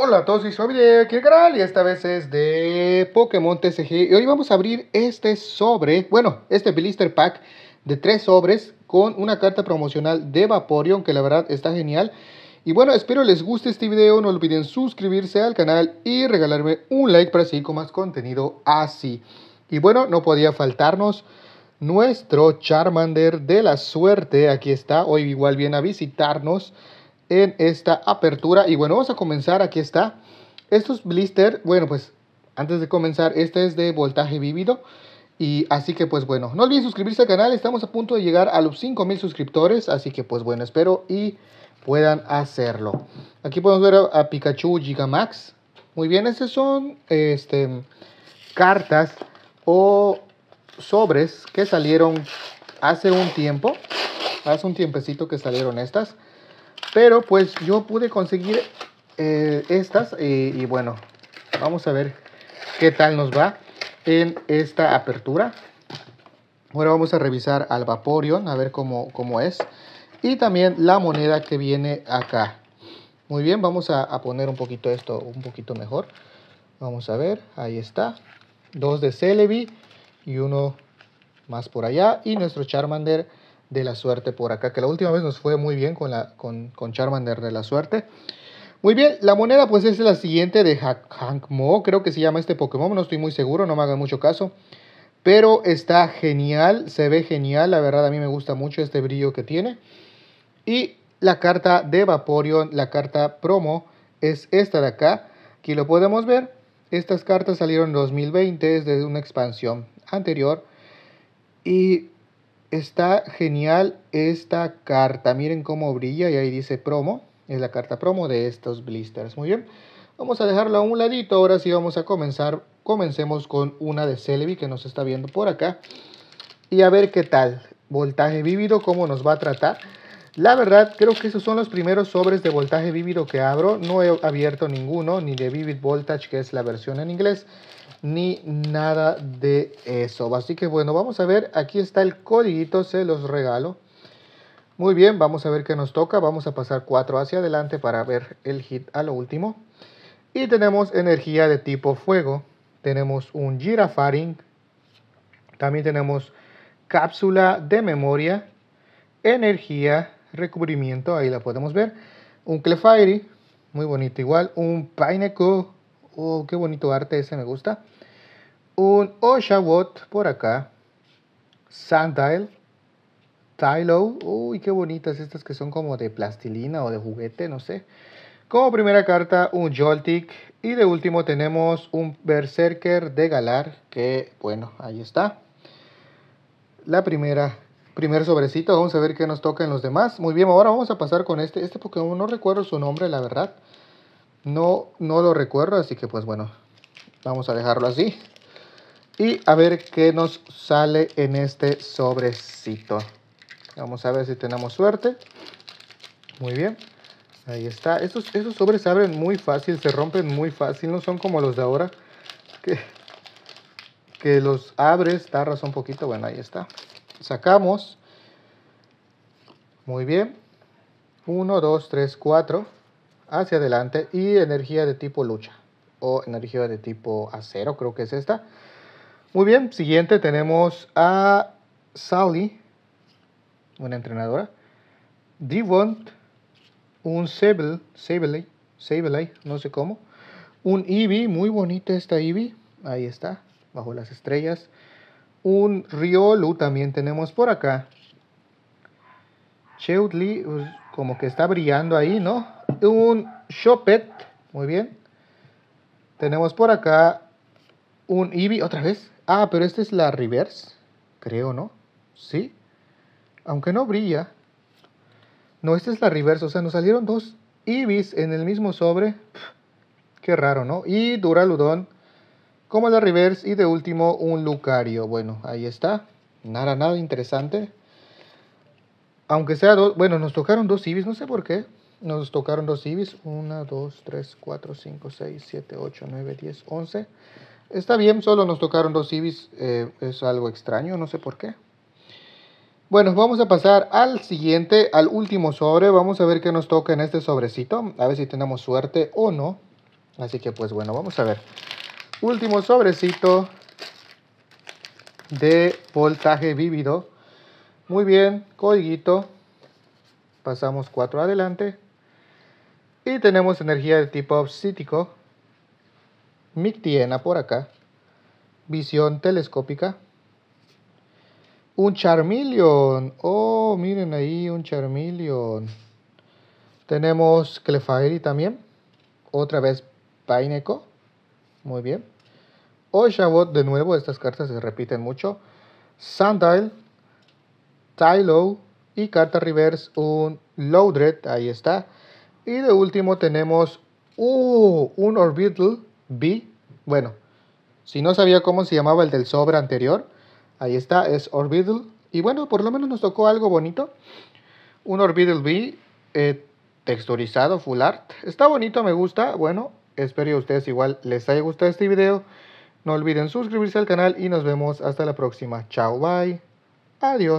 Hola a todos y soy video aquí el canal y esta vez es de Pokémon TCG y hoy vamos a abrir este sobre, bueno, este blister pack de tres sobres con una carta promocional de Vaporeon que la verdad está genial y bueno, espero les guste este video, no olviden suscribirse al canal y regalarme un like para seguir con más contenido así y bueno, no podía faltarnos nuestro Charmander de la suerte, aquí está, hoy igual viene a visitarnos en esta apertura. Y bueno, vamos a comenzar, aquí está. Estos blister, bueno pues, antes de comenzar, este es de voltaje vívido. Y así que pues bueno, no olviden suscribirse al canal, estamos a punto de llegar a los 5000 suscriptores, así que pues bueno, espero y puedan hacerlo. Aquí podemos ver a, Pikachu Gigamax. Muy bien, estas son este, cartas o sobres que salieron hace un tiempo, hace un tiempecito que salieron estas. Pero pues yo pude conseguir eh, estas y, bueno, vamos a ver qué tal nos va en esta apertura. Ahora vamos a revisar al Vaporeon, a ver cómo, es. Y también la moneda que viene acá. Muy bien, vamos a, a poner un poquito esto un poquito mejor. Vamos a ver, ahí está. Dos de Celebi y uno más por allá. Y nuestro Charmander de la suerte por acá, que la última vez nos fue muy bien con, la, con, Charmander de la suerte. Muy bien, la moneda pues es la siguiente de Mo creo que se llama este Pokémon, no estoy muy seguro, no me hagan mucho caso. Pero está genial, se ve genial, la verdad a mí me gusta mucho este brillo que tiene. Y la carta de Vaporeon, la carta promo, es esta de acá. Aquí lo podemos ver, estas cartas salieron en 2020 desde una expansión anterior. Y Está genial esta carta. Miren cómo brilla y ahí dice promo. Es la carta promo de estos blisters. Muy bien. Vamos a dejarla a un ladito. Ahora sí vamos a comenzar. Comencemos con una de Celebi que nos está viendo por acá. Y a ver qué tal. Voltaje vívido, cómo nos va a tratar. La verdad, creo que esos son los primeros sobres de voltaje vívido que abro. No he abierto ninguno, ni de Vivid Voltage, que es la versión en inglés, ni nada de eso. Así que bueno, vamos a ver. Aquí está el codiguito, se los regalo. Muy bien, vamos a ver qué nos toca. Vamos a pasar cuatro hacia adelante para ver el hit a lo último. Y tenemos energía de tipo fuego. Tenemos un Girafaring. También tenemos cápsula de memoria, energía, recubrimiento, ahí la podemos ver. Un Clefairy, muy bonito igual. Un Pineco, oh, qué bonito arte ese, me gusta. Un Oshawott por acá. Sandile. Tylo, uy, qué bonitas estas que son como de plastilina o de juguete, no sé. Como primera carta, un Joltik. Y de último tenemos un Berserker de Galar, que bueno, ahí está. La primera primer sobrecito. Vamos a ver qué nos toca en los demás. Muy bien, ahora vamos a pasar con este. Este Pokémon no recuerdo su nombre, la verdad. No, no lo recuerdo, así que pues bueno, vamos a dejarlo así. Y a ver qué nos sale en este sobrecito. Vamos a ver si tenemos suerte. Muy bien. Ahí está. esos sobres abren muy fácil, se rompen muy fácil. No son como los de ahora. Que, que los abres, tarras un poquito. Bueno, ahí está sacamos. Muy bien. 1, 2, 3, 4. Hacia adelante. Y energía de tipo lucha. O energía de tipo acero, creo que es esta. Muy bien. Siguiente tenemos a Sally. Una entrenadora. Devont. Un Sable. Sable. No sé cómo. Un Eevee. Muy bonita esta Eevee. Ahí está. Bajo las estrellas un Riolu también tenemos por acá. Cheutli, pues, como que está brillando ahí, ¿no? Un Chopet, muy bien. Tenemos por acá un Eevee, otra vez. Ah, pero esta es la reverse, creo, ¿no? Sí. Aunque no brilla. No, esta es la reverse, o sea, nos salieron dos Eevees en el mismo sobre. qué raro, ¿no? Y Duraludon como la reverse y de último un Lucario. Bueno, ahí está. Nada, nada interesante. Aunque sea dos, bueno, nos tocaron dos Ibis, no sé por qué. Nos tocaron dos Ibis. 1, 2, 3, 4, 5, 6, 7, 8, 9, 10, 11. Está bien, solo nos tocaron dos Ibis. Eh, es algo extraño, no sé por qué. Bueno, vamos a pasar al siguiente, al último sobre. Vamos a ver qué nos toca en este sobrecito. A ver si tenemos suerte o no. Así que pues bueno, vamos a ver último sobrecito de voltaje vívido. Muy bien, coiguito. Pasamos cuatro adelante. Y tenemos energía de tipo obsítico. Mictiena por acá. Visión telescópica. Un Charmeleon. Oh, miren ahí un Charmeleon. Tenemos Clefairy también. Otra vez Paineco. Muy bien. Oshabot... de nuevo, estas cartas se repiten mucho. Sandile, Tylo y carta reverse, un Loudred... ahí está. Y de último tenemos uh, un Orbital B. Bueno, si no sabía cómo se llamaba el del sobre anterior, ahí está, es Orbital. Y bueno, por lo menos nos tocó algo bonito. Un Orbital B eh, texturizado, full art. Está bonito, me gusta. Bueno, espero que a ustedes igual les haya gustado este video. No olviden suscribirse al canal y nos vemos hasta la próxima. Chao, bye. Adiós.